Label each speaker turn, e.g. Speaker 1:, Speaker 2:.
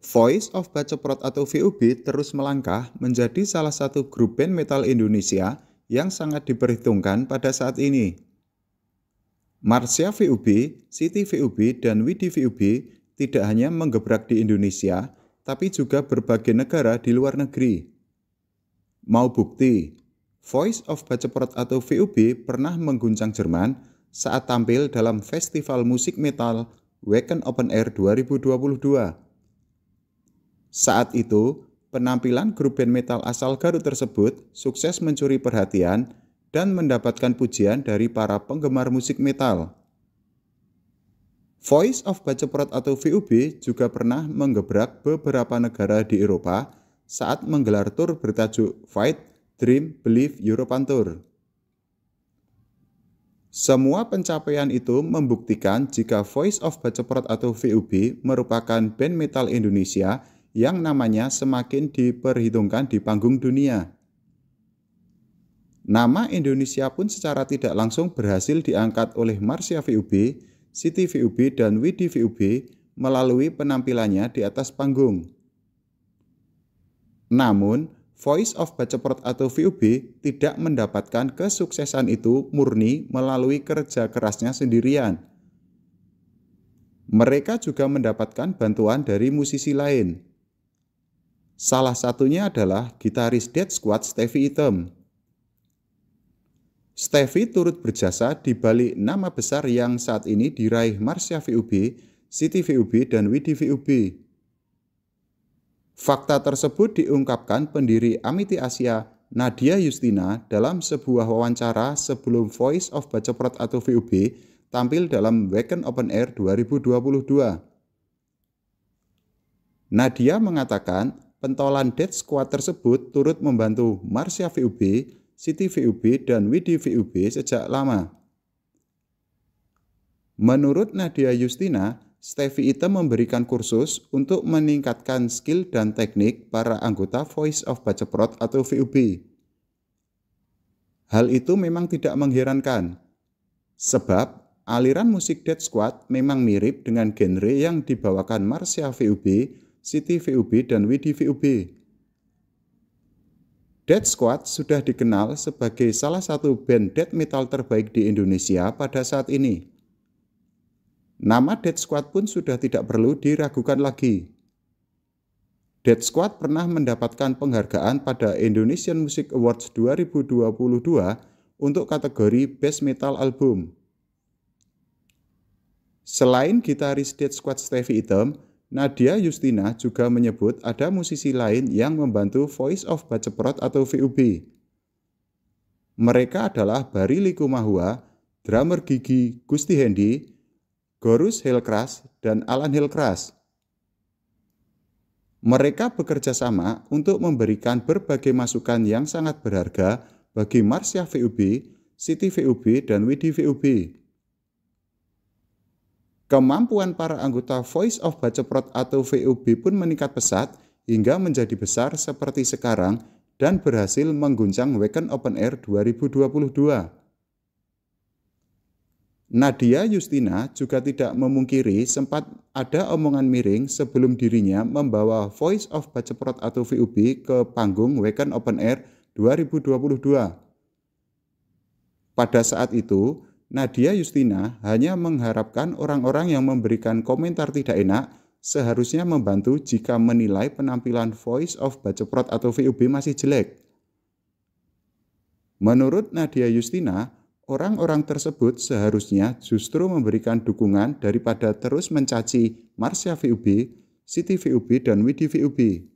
Speaker 1: Voice of Bacoprot atau VUB terus melangkah menjadi salah satu grup band metal Indonesia yang sangat diperhitungkan pada saat ini. Marcia VUB, Siti VUB, dan Widi VUB tidak hanya menggebrak di Indonesia, tapi juga berbagai negara di luar negeri. Mau bukti, Voice of Bacoprot atau VUB pernah mengguncang Jerman saat tampil dalam festival musik metal Wacken Open Air 2022 saat itu, penampilan grup band metal asal Garut tersebut sukses mencuri perhatian dan mendapatkan pujian dari para penggemar musik metal. Voice of Baceprot atau VUB juga pernah menggebrak beberapa negara di Eropa saat menggelar tur bertajuk Fight, Dream, Believe European Tour. Semua pencapaian itu membuktikan jika Voice of Baceprot atau VUB merupakan band metal Indonesia yang namanya semakin diperhitungkan di panggung dunia. Nama Indonesia pun secara tidak langsung berhasil diangkat oleh Marsia VUB, Siti VUB, dan Widi VUB melalui penampilannya di atas panggung. Namun, Voice of Baceprot atau VUB tidak mendapatkan kesuksesan itu murni melalui kerja kerasnya sendirian. Mereka juga mendapatkan bantuan dari musisi lain. Salah satunya adalah gitaris Dead Squad Steffi Item. Steffi turut berjasa di balik nama besar yang saat ini diraih Marsha VUB, City VUB, dan Widi VUB. Fakta tersebut diungkapkan pendiri Amiti Asia Nadia Justina dalam sebuah wawancara sebelum Voice of Bacoprot atau VUB tampil dalam Weekend Open Air 2022. Nadia mengatakan Pentolan dead squad tersebut turut membantu Marsha VUB, City VUB, dan Widi VUB sejak lama. Menurut Nadia Justina, Stevie Item memberikan kursus untuk meningkatkan skill dan teknik para anggota Voice of Baceprot atau VUB. Hal itu memang tidak mengherankan, sebab aliran musik Dead Squad memang mirip dengan genre yang dibawakan Marsha VUB City VUB dan Widi VUB. Dead Squad sudah dikenal sebagai salah satu band death metal terbaik di Indonesia pada saat ini. Nama Dead Squad pun sudah tidak perlu diragukan lagi. Dead Squad pernah mendapatkan penghargaan pada Indonesian Music Awards 2022 untuk kategori Best Metal Album. Selain gitaris Dead Squad Stevie Item, Nadia Yustina juga menyebut ada musisi lain yang membantu Voice of Baceprot atau VUB. Mereka adalah Bari Mahua, drummer Gigi Gusti Hendi, Gorus Helkras, dan Alan Helkras. Mereka bekerja sama untuk memberikan berbagai masukan yang sangat berharga bagi Marsya VUB, Siti VUB, dan Widi VUB. Kemampuan para anggota Voice of Baceprot atau VOB pun meningkat pesat hingga menjadi besar seperti sekarang dan berhasil mengguncang Weekend Open Air 2022. Nadia Justina juga tidak memungkiri sempat ada omongan miring sebelum dirinya membawa Voice of Baceprot atau VUB ke panggung Weekend Open Air 2022. Pada saat itu, Nadia Justina hanya mengharapkan orang-orang yang memberikan komentar tidak enak seharusnya membantu jika menilai penampilan Voice of Baceprot atau VUB masih jelek. Menurut Nadia Justina, orang-orang tersebut seharusnya justru memberikan dukungan daripada terus mencaci Marsha VUB, Siti VUB, dan Widi VUB.